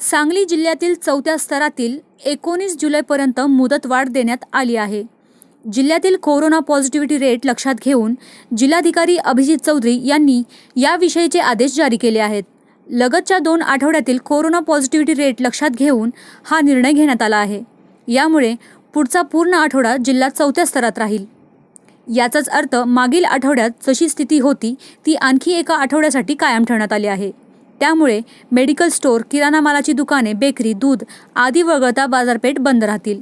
सांगली जिल्ह्यातील चौथ्या स्तरातील एकोणीस जुलैपर्यंत मुदतवाढ देण्यात आली आहे जिल्ह्यातील कोरोना पॉझिटिव्हिटी रेट लक्षात घेऊन जिल्हाधिकारी अभिजित चौधरी यांनी याविषयीचे आदेश जारी केले आहेत लगतच्या दोन आठवड्यातील कोरोना पॉझिटिव्हिटी रेट लक्षात घेऊन हा निर्णय घेण्यात आला आहे यामुळे पुढचा पूर्ण आठवडा जिल्हा चौथ्या स्तरात राहील याचाच अर्थ मागील आठवड्यात जशी स्थिती होती ती आणखी एका आठवड्यासाठी कायम ठेवण्यात आली आहे त्यामुळे मेडिकल स्टोअर किराणा मालाची दुकाने बेकरी दूध आदी वगळता बाजारपेठ बंद राहतील